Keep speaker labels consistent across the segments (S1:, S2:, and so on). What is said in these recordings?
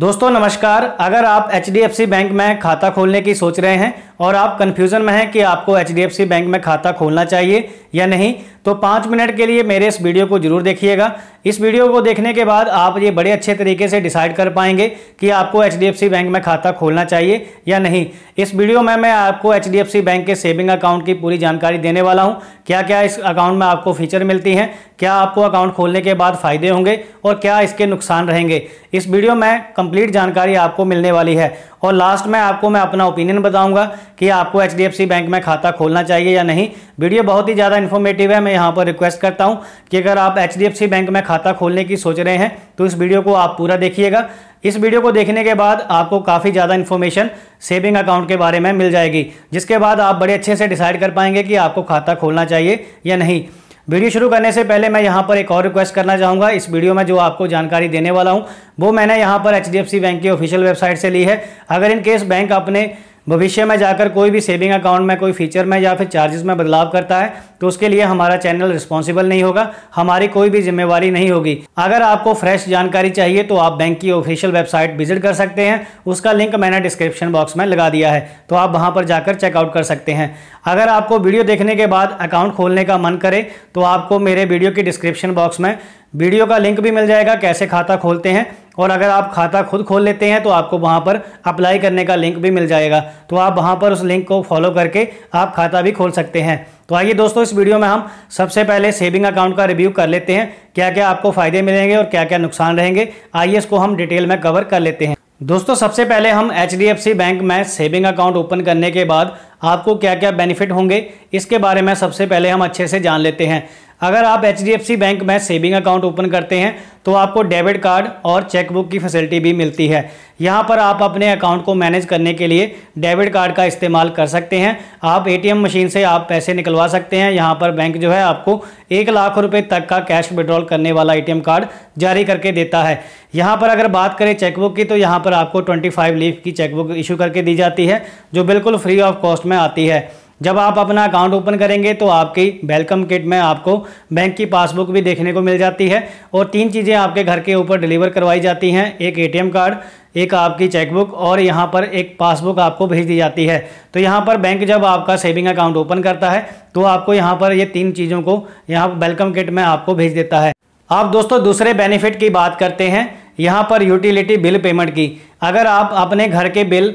S1: दोस्तों नमस्कार अगर आप एच बैंक में खाता खोलने की सोच रहे हैं और आप कन्फ्यूज़न में हैं कि आपको एच बैंक में खाता खोलना चाहिए या नहीं तो पाँच मिनट के लिए मेरे इस वीडियो को जरूर देखिएगा इस वीडियो को देखने के बाद आप ये बड़े अच्छे तरीके से डिसाइड कर पाएंगे कि आपको एच बैंक में खाता खोलना चाहिए या नहीं इस वीडियो में मैं आपको एच बैंक के सेविंग अकाउंट की पूरी जानकारी देने वाला हूँ क्या क्या इस अकाउंट में आपको फीचर मिलती हैं क्या आपको अकाउंट खोलने के बाद फ़ायदे होंगे और क्या इसके नुकसान रहेंगे इस वीडियो में कंप्लीट जानकारी आपको मिलने वाली है और लास्ट में आपको मैं अपना ओपिनियन बताऊंगा कि आपको एच बैंक में खाता खोलना चाहिए या नहीं वीडियो बहुत ही ज़्यादा इन्फॉर्मेटिव है मैं यहाँ पर रिक्वेस्ट करता हूँ कि अगर आप एच बैंक में खाता खोलने की सोच रहे हैं तो इस वीडियो को आप पूरा देखिएगा इस वीडियो को देखने के बाद आपको काफ़ी ज़्यादा इन्फॉर्मेशन सेविंग अकाउंट के बारे में मिल जाएगी जिसके बाद आप बड़े अच्छे से डिसाइड कर पाएंगे कि आपको खाता खोलना चाहिए या नहीं वीडियो शुरू करने से पहले मैं यहाँ पर एक और रिक्वेस्ट करना चाहूँगा इस वीडियो में जो आपको जानकारी देने वाला हूँ वो मैंने यहाँ पर एच बैंक की ऑफिशियल वेबसाइट से ली है अगर इनकेस बैंक अपने भविष्य में जाकर कोई भी सेविंग अकाउंट में कोई फीचर में या फिर चार्जेस में बदलाव करता है तो उसके लिए हमारा चैनल रिस्पॉन्सिबल नहीं होगा हमारी कोई भी जिम्मेवारी नहीं होगी अगर आपको फ्रेश जानकारी चाहिए तो आप बैंक की ऑफिशियल वेबसाइट विजिट कर सकते हैं उसका लिंक मैंने डिस्क्रिप्शन बॉक्स में लगा दिया है तो आप वहाँ पर जाकर चेकआउट कर सकते हैं अगर आपको वीडियो देखने के बाद अकाउंट खोलने का मन करे तो आपको मेरे वीडियो की डिस्क्रिप्शन बॉक्स में वीडियो का लिंक भी मिल जाएगा कैसे खाता खोलते हैं और अगर आप खाता खुद खोल लेते हैं तो आपको वहाँ पर अप्लाई करने का लिंक भी मिल जाएगा तो आप वहाँ पर उस लिंक को फॉलो करके आप खाता भी खोल सकते हैं तो आइए दोस्तों इस वीडियो में हम सबसे पहले सेविंग अकाउंट का रिव्यू कर लेते हैं क्या क्या आपको फ़ायदे मिलेंगे और क्या क्या नुकसान रहेंगे आइए इसको हम डिटेल में कवर कर लेते हैं दोस्तों सबसे पहले हम एच बैंक में सेविंग अकाउंट ओपन करने के बाद आपको क्या क्या बेनिफिट होंगे इसके बारे में सबसे पहले हम अच्छे से जान लेते हैं अगर आप एच बैंक में सेविंग अकाउंट ओपन करते हैं तो आपको डेबिट कार्ड और चेकबुक की फैसिलिटी भी मिलती है यहाँ पर आप अपने अकाउंट को मैनेज करने के लिए डेबिट कार्ड का इस्तेमाल कर सकते हैं आप एटीएम मशीन से आप पैसे निकलवा सकते हैं यहाँ पर बैंक जो है आपको एक लाख रुपए तक का कैश विड्रॉल करने वाला एटीएम कार्ड जारी करके देता है यहाँ पर अगर बात करें चेकबुक की तो यहाँ पर आपको ट्वेंटी लीफ की चेकबुक इशू करके दी जाती है जो बिल्कुल फ्री ऑफ कॉस्ट में आती है जब आप अपना अकाउंट ओपन करेंगे तो आपकी वेलकम किट में आपको बैंक की पासबुक भी देखने को मिल जाती है और तीन चीज़ें आपके घर के ऊपर डिलीवर करवाई जाती हैं एक एटीएम कार्ड एक आपकी चेकबुक और यहाँ पर एक पासबुक आपको भेज दी जाती है तो यहाँ पर बैंक जब आपका सेविंग अकाउंट ओपन करता है तो आपको यहाँ पर ये तीन चीज़ों को यहाँ वेलकम किट में आपको भेज देता है आप दोस्तों दूसरे बेनिफिट की बात करते हैं यहाँ पर यूटिलिटी बिल पेमेंट की अगर आप अपने घर के बिल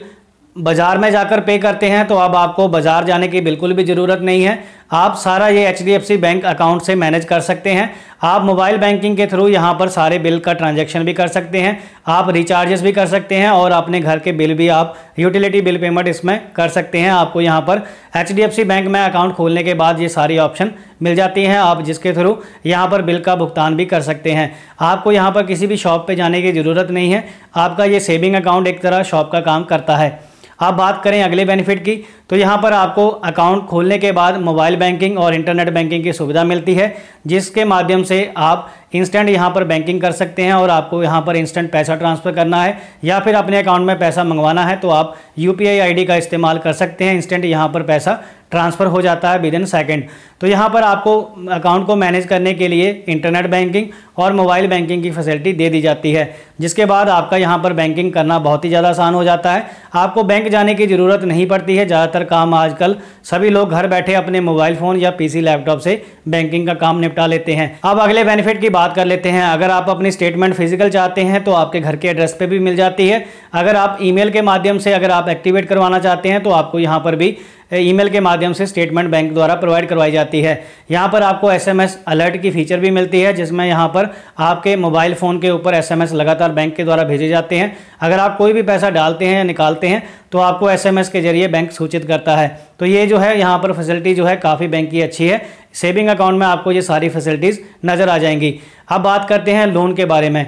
S1: बाज़ार में जाकर पे करते हैं तो अब आपको बाज़ार जाने की बिल्कुल भी ज़रूरत नहीं है आप सारा ये एच बैंक अकाउंट से मैनेज कर सकते हैं आप मोबाइल बैंकिंग के थ्रू यहाँ पर सारे बिल का ट्रांजैक्शन भी कर सकते हैं आप रिचार्जेस भी कर सकते हैं और अपने घर के बिल भी आप यूटिलिटी बिल पेमेंट इसमें कर सकते हैं आपको यहाँ पर एच बैंक में अकाउंट खोलने के बाद ये सारी ऑप्शन मिल जाती हैं आप जिसके थ्रू यहाँ पर बिल का भुगतान भी कर सकते हैं आपको यहाँ पर किसी भी शॉप पर जाने की ज़रूरत नहीं है आपका ये सेविंग अकाउंट एक तरह शॉप का काम करता है अब हाँ, बात करें अगले बेनिफिट की तो यहाँ पर आपको अकाउंट खोलने के बाद मोबाइल बैंकिंग और इंटरनेट बैंकिंग की सुविधा मिलती है जिसके माध्यम से आप इंस्टेंट यहाँ पर बैंकिंग कर सकते हैं और आपको यहाँ पर इंस्टेंट पैसा ट्रांसफ़र करना है या फिर अपने अकाउंट में पैसा मंगवाना है तो आप यू पी का इस्तेमाल कर सकते हैं इंस्टेंट यहाँ पर पैसा ट्रांसफ़र हो जाता है विद इन सेकेंड तो यहाँ पर आपको अकाउंट को मैनेज करने के लिए इंटरनेट बैंकिंग और मोबाइल बैंकिंग की फैसिलिटी दे दी जाती है जिसके बाद आपका यहाँ पर बैंकिंग करना बहुत ही ज़्यादा आसान हो जाता है आपको बैंक जाने की ज़रूरत नहीं पड़ती है ज़्यादातर ज़्यादातर काम आजकल सभी लोग घर बैठे अपने मोबाइल फ़ोन या पीसी लैपटॉप से बैंकिंग का काम निपटा लेते हैं अब अगले बेनिफिट की बात कर लेते हैं अगर आप अपनी स्टेटमेंट फिजिकल चाहते हैं तो आपके घर के एड्रेस पर भी मिल जाती है अगर आप ईमेल के माध्यम से अगर आप एक्टिवेट करवाना चाहते हैं तो आपको यहाँ पर भी ईमेल के माध्यम से स्टेटमेंट बैंक द्वारा प्रोवाइड करवाई जाती है यहाँ पर आपको एसएमएस अलर्ट की फीचर भी मिलती है जिसमें यहाँ पर आपके मोबाइल फ़ोन के ऊपर एसएमएस लगातार बैंक के द्वारा भेजे जाते हैं अगर आप कोई भी पैसा डालते हैं या निकालते हैं तो आपको एस के जरिए बैंक सूचित करता है तो ये जो है यहाँ पर फैसिलिटी जो है काफ़ी बैंक की अच्छी है सेविंग अकाउंट में आपको ये सारी फैसिलिटीज़ नज़र आ जाएंगी अब बात करते हैं लोन के बारे में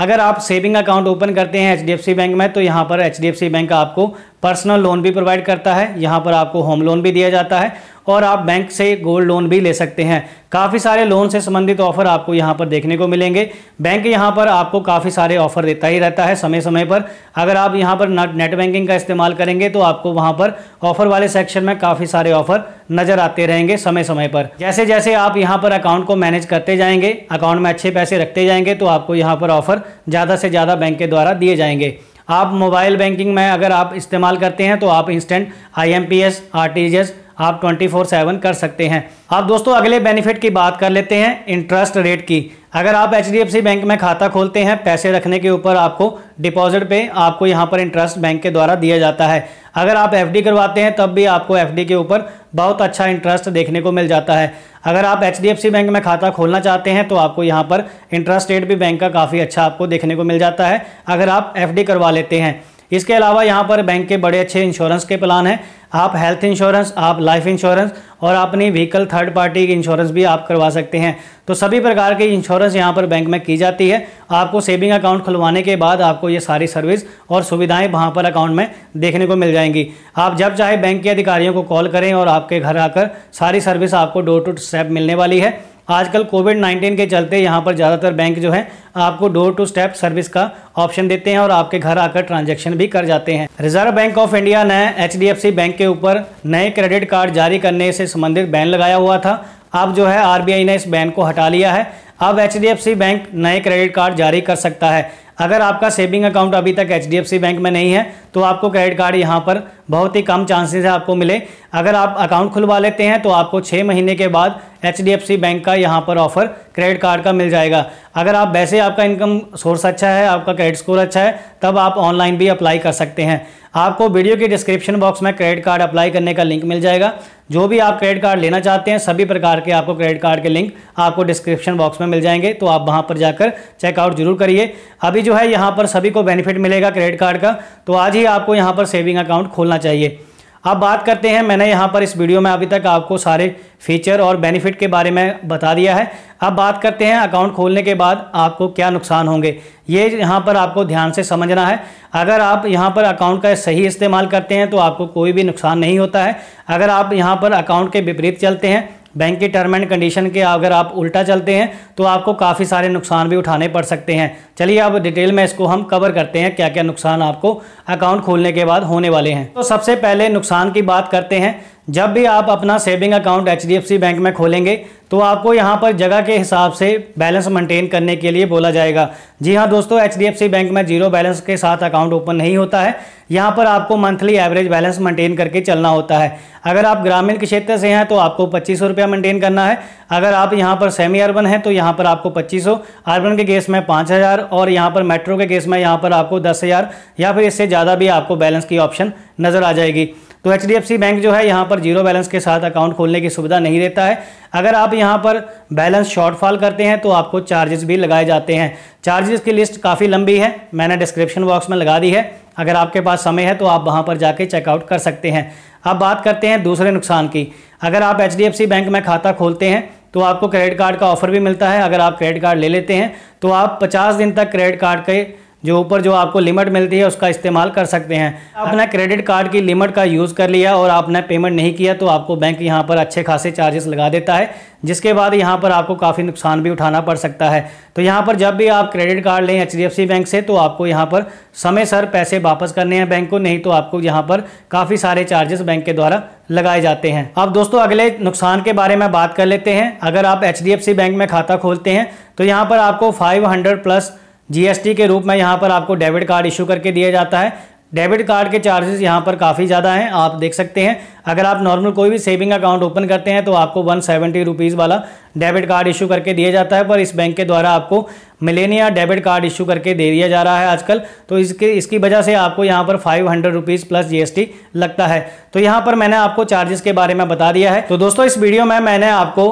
S1: अगर आप सेविंग अकाउंट ओपन करते हैं एच बैंक में तो यहाँ पर एच बैंक आपको पर्सनल लोन भी प्रोवाइड करता है यहाँ पर आपको होम लोन भी दिया जाता है और आप बैंक से गोल्ड लोन भी ले सकते हैं काफ़ी सारे लोन से संबंधित ऑफर आपको यहाँ पर देखने को मिलेंगे बैंक यहाँ पर आपको काफ़ी सारे ऑफर देता ही रहता है समय समय पर अगर आप यहाँ पर नेट बैंकिंग का इस्तेमाल करेंगे तो आपको वहाँ पर ऑफर वाले सेक्शन में काफ़ी सारे ऑफर नज़र आते रहेंगे समय समय पर जैसे जैसे आप यहाँ पर अकाउंट को मैनेज करते जाएंगे अकाउंट में अच्छे पैसे रखते जाएंगे तो आपको यहाँ पर ऑफर ज़्यादा से ज़्यादा बैंक के द्वारा दिए जाएंगे आप मोबाइल बैंकिंग में अगर आप इस्तेमाल करते हैं तो आप instant I M P S R T G S आप 24/7 कर सकते हैं आप दोस्तों अगले बेनिफिट की बात कर लेते हैं इंटरेस्ट रेट की अगर आप एच बैंक में खाता खोलते हैं पैसे रखने के ऊपर आपको डिपॉजिट पे आपको यहाँ पर इंटरेस्ट बैंक के द्वारा दिया जाता है अगर आप एफ करवाते हैं तब भी आपको एफ के ऊपर बहुत अच्छा इंटरेस्ट देखने को मिल जाता है अगर आप एच बैंक में खाता खोलना चाहते हैं तो आपको यहाँ पर इंटरेस्ट रेट भी बैंक का काफ़ी अच्छा आपको देखने को मिल जाता है अगर आप एफ करवा लेते हैं इसके अलावा यहाँ पर बैंक के बड़े अच्छे इंश्योरेंस के प्लान हैं आप हेल्थ इंश्योरेंस आप लाइफ इंश्योरेंस और अपनी व्हीकल थर्ड पार्टी की इंश्योरेंस भी आप करवा सकते हैं तो सभी प्रकार के इंश्योरेंस यहाँ पर बैंक में की जाती है आपको सेविंग अकाउंट खुलवाने के बाद आपको ये सारी सर्विस और सुविधाएं वहाँ पर अकाउंट में देखने को मिल जाएंगी आप जब चाहे बैंक के अधिकारियों को कॉल करें और आपके घर आकर सारी सर्विस आपको डोर टू स्टेप मिलने वाली है आजकल कोविड 19 के चलते यहाँ पर ज़्यादातर बैंक जो है आपको डोर टू स्टेप सर्विस का ऑप्शन देते हैं और आपके घर आकर ट्रांजैक्शन भी कर जाते हैं रिजर्व बैंक ऑफ इंडिया ने एच बैंक के ऊपर नए क्रेडिट कार्ड जारी करने से संबंधित बैन लगाया हुआ था अब जो है आर ने इस बैन को हटा लिया है अब एच बैंक नए क्रेडिट कार्ड जारी कर सकता है अगर आपका सेविंग अकाउंट अभी तक एच बैंक में नहीं है तो आपको क्रेडिट कार्ड यहाँ पर बहुत ही कम चांसेस है आपको मिले अगर आप अकाउंट खुलवा लेते हैं तो आपको छः महीने के बाद एच बैंक का यहाँ पर ऑफर क्रेडिट कार्ड का मिल जाएगा अगर आप वैसे आपका इनकम सोर्स अच्छा है आपका क्रेडिट स्कोर अच्छा है तब आप ऑनलाइन भी अप्लाई कर सकते हैं आपको वीडियो के डिस्क्रिप्शन बॉक्स में क्रेडिट कार्ड अप्लाई करने का लिंक मिल जाएगा जो भी आप क्रेडिट कार्ड लेना चाहते हैं सभी प्रकार के आपको क्रेडिट कार्ड के लिंक आपको डिस्क्रिप्शन बॉक्स में मिल जाएंगे तो आप वहाँ पर जाकर चेकआउट जरूर करिए अभी जो है यहाँ पर सभी को बेनिफिट मिलेगा क्रेडिट कार्ड का तो आज ही आपको यहाँ पर सेविंग अकाउंट खोलना चाहिए अब बात करते हैं मैंने यहाँ पर इस वीडियो में अभी तक आपको सारे फीचर और बेनिफिट के बारे में बता दिया है अब बात करते हैं अकाउंट खोलने के बाद आपको क्या नुकसान होंगे ये यहाँ पर आपको ध्यान से समझना है अगर आप यहाँ पर अकाउंट का सही इस्तेमाल करते हैं तो आपको कोई भी नुकसान नहीं होता है अगर आप यहाँ पर अकाउंट के विपरीत चलते हैं बैंक की टर्म एंड कंडीशन के अगर आप उल्टा चलते हैं तो आपको काफ़ी सारे नुकसान भी उठाने पड़ सकते हैं चलिए अब डिटेल में इसको हम कवर करते हैं क्या क्या नुकसान आपको अकाउंट खोलने के बाद होने वाले हैं तो सबसे पहले नुकसान की बात करते हैं जब भी आप अपना सेविंग अकाउंट एच बैंक में खोलेंगे तो आपको यहाँ पर जगह के हिसाब से बैलेंस मेंटेन करने के लिए बोला जाएगा जी हाँ दोस्तों एच बैंक में जीरो बैलेंस के साथ अकाउंट ओपन नहीं होता है यहाँ पर आपको मंथली एवरेज बैलेंस मेंटेन करके चलना होता है अगर आप ग्रामीण क्षेत्र से हैं तो आपको पच्चीस सौ रुपया मेंटेन करना है अगर आप यहाँ पर सेमी अर्बन हैं तो यहाँ पर आपको पच्चीस सौ अर्बन के केस में पाँच हज़ार और यहाँ पर मेट्रो के केस में यहाँ पर आपको दस हज़ार या फिर इससे ज़्यादा भी आपको बैलेंस की ऑप्शन नज़र आ जाएगी तो एच बैंक जो है यहाँ पर जीरो बैलेंस के साथ अकाउंट खोलने की सुविधा नहीं देता है अगर आप यहाँ पर बैलेंस शॉर्टफॉल करते हैं तो आपको चार्जेस भी लगाए जाते हैं चार्जेस की लिस्ट काफ़ी लंबी है मैंने डिस्क्रिप्शन बॉक्स में लगा दी है अगर आपके पास समय है तो आप वहाँ पर जाके चेकआउट कर सकते हैं अब बात करते हैं दूसरे नुकसान की अगर आप एच बैंक में खाता खोलते हैं तो आपको क्रेडिट कार्ड का ऑफर भी मिलता है अगर आप क्रेडिट कार्ड ले लेते हैं तो आप 50 दिन तक क्रेडिट कार्ड के जो ऊपर जो आपको लिमिट मिलती है उसका इस्तेमाल कर सकते हैं आपने क्रेडिट कार्ड की लिमिट का यूज़ कर लिया और आपने पेमेंट नहीं किया तो आपको बैंक यहाँ पर अच्छे खासे चार्जेस लगा देता है जिसके बाद यहाँ पर आपको काफ़ी नुकसान भी उठाना पड़ सकता है तो यहाँ पर जब भी आप क्रेडिट कार्ड लें एच बैंक से तो आपको यहाँ पर समय सर पैसे वापस करने हैं बैंक को नहीं तो आपको यहाँ पर काफ़ी सारे चार्जेस बैंक के द्वारा लगाए जाते हैं अब दोस्तों अगले नुकसान के बारे में बात कर लेते हैं अगर आप एच बैंक में खाता खोलते हैं तो यहाँ पर आपको फाइव प्लस जीएसटी के रूप में यहाँ पर आपको डेबिट कार्ड इशू करके दिया जाता है डेबिट कार्ड के चार्जेस यहाँ पर काफ़ी ज़्यादा हैं आप देख सकते हैं अगर आप नॉर्मल कोई भी सेविंग अकाउंट ओपन करते हैं तो आपको वन सेवेंटी रुपीज़ वाला डेबिट कार्ड इशू करके दिया जाता है पर इस बैंक के द्वारा आपको मिलेनिया डेबिट कार्ड इशू करके दे दिया जा रहा है आजकल तो इसके इसकी वजह से आपको यहाँ पर five hundred rupees plus GST लगता है तो यहाँ पर मैंने आपको चार्जेस के बारे में बता दिया है तो दोस्तों इस वीडियो में मैंने आपको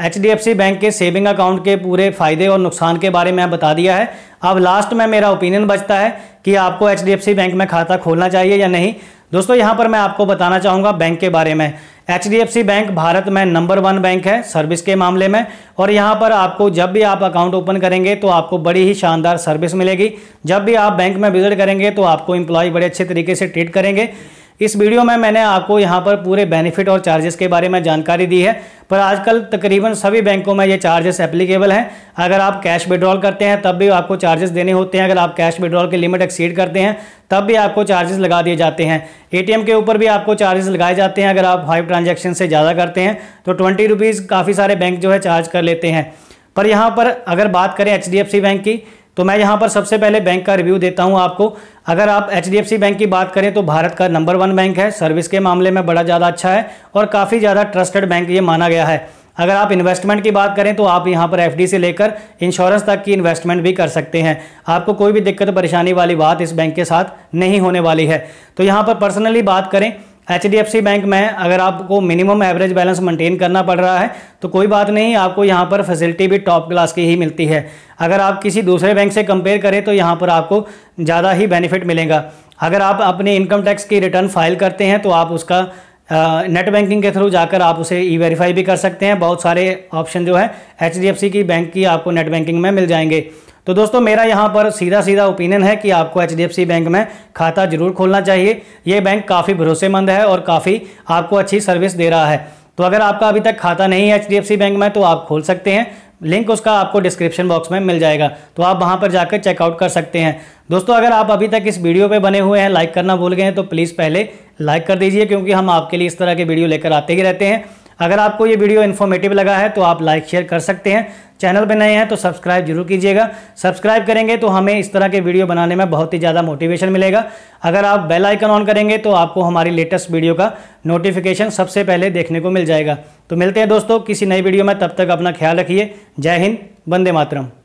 S1: एच बैंक के सेविंग अकाउंट के पूरे फ़ायदे और नुकसान के बारे में बता दिया है अब लास्ट में मेरा ओपिनियन बचता है कि आपको एच बैंक में खाता खोलना चाहिए या नहीं दोस्तों यहाँ पर मैं आपको बताना चाहूँगा बैंक के बारे में एच बैंक भारत में नंबर वन बैंक है सर्विस के मामले में और यहाँ पर आपको जब भी आप अकाउंट ओपन करेंगे तो आपको बड़ी ही शानदार सर्विस मिलेगी जब भी आप बैंक में विजिट करेंगे तो आपको इम्प्लॉय बड़े अच्छे तरीके से ट्रीट करेंगे इस वीडियो में मैंने आपको यहाँ पर पूरे बेनिफिट और चार्जेस के बारे में जानकारी दी है पर आजकल तकरीबन सभी बैंकों में ये चार्जेस एप्लीकेबल हैं अगर आप कैश विड्रॉल करते हैं तब भी आपको चार्जेस देने होते हैं अगर आप कैश विड्रॉल की लिमिट एक्सीड करते हैं तब भी आपको चार्जेस लगा दिए जाते हैं ए के ऊपर भी आपको चार्जेस लगाए जाते हैं अगर आप फाइव ट्रांजेक्शन से ज़्यादा करते हैं तो ट्वेंटी रुपीज़ काफ़ी सारे बैंक जो है चार्ज कर लेते हैं पर यहाँ पर अगर बात करें एच बैंक की तो मैं यहाँ पर सबसे पहले बैंक का रिव्यू देता हूँ आपको अगर आप एच बैंक की बात करें तो भारत का नंबर वन बैंक है सर्विस के मामले में बड़ा ज़्यादा अच्छा है और काफ़ी ज़्यादा ट्रस्टेड बैंक ये माना गया है अगर आप इन्वेस्टमेंट की बात करें तो आप यहाँ पर एफडी से लेकर इंश्योरेंस तक की इन्वेस्टमेंट भी कर सकते हैं आपको कोई भी दिक्कत परेशानी वाली बात इस बैंक के साथ नहीं होने वाली है तो यहाँ पर पर्सनली बात करें एच बैंक में अगर आपको मिनिमम एवरेज बैलेंस मेंटेन करना पड़ रहा है तो कोई बात नहीं आपको यहाँ पर फैसिलिटी भी टॉप क्लास की ही मिलती है अगर आप किसी दूसरे बैंक से कंपेयर करें तो यहाँ पर आपको ज़्यादा ही बेनिफिट मिलेगा अगर आप अपने इनकम टैक्स की रिटर्न फाइल करते हैं तो आप उसका नेट बैंकिंग के थ्रू जाकर आप उसे ई वेरीफाई भी कर सकते हैं बहुत सारे ऑप्शन जो है एच की बैंक की आपको नेट बैंकिंग में मिल जाएंगे तो दोस्तों मेरा यहाँ पर सीधा सीधा ओपिनियन है कि आपको एच बैंक में खाता जरूर खोलना चाहिए ये बैंक काफ़ी भरोसेमंद है और काफ़ी आपको अच्छी सर्विस दे रहा है तो अगर आपका अभी तक खाता नहीं है एच बैंक में तो आप खोल सकते हैं लिंक उसका आपको डिस्क्रिप्शन बॉक्स में मिल जाएगा तो आप वहां पर जाकर चेकआउट कर सकते हैं दोस्तों अगर आप अभी तक इस वीडियो पे बने हुए हैं लाइक करना भूल गए हैं तो प्लीज़ पहले लाइक कर दीजिए क्योंकि हम आपके लिए इस तरह के वीडियो लेकर आते ही रहते हैं अगर आपको ये वीडियो इन्फॉर्मेटिव लगा है तो आप लाइक शेयर कर सकते हैं चैनल पर नए हैं तो सब्सक्राइब जरूर कीजिएगा सब्सक्राइब करेंगे तो हमें इस तरह के वीडियो बनाने में बहुत ही ज़्यादा मोटिवेशन मिलेगा अगर आप बेल आइकन ऑन करेंगे तो आपको हमारी लेटेस्ट वीडियो का नोटिफिकेशन सबसे पहले देखने को मिल जाएगा तो मिलते हैं दोस्तों किसी नई वीडियो में तब तक अपना ख्याल रखिए जय हिंद वंदे मातरम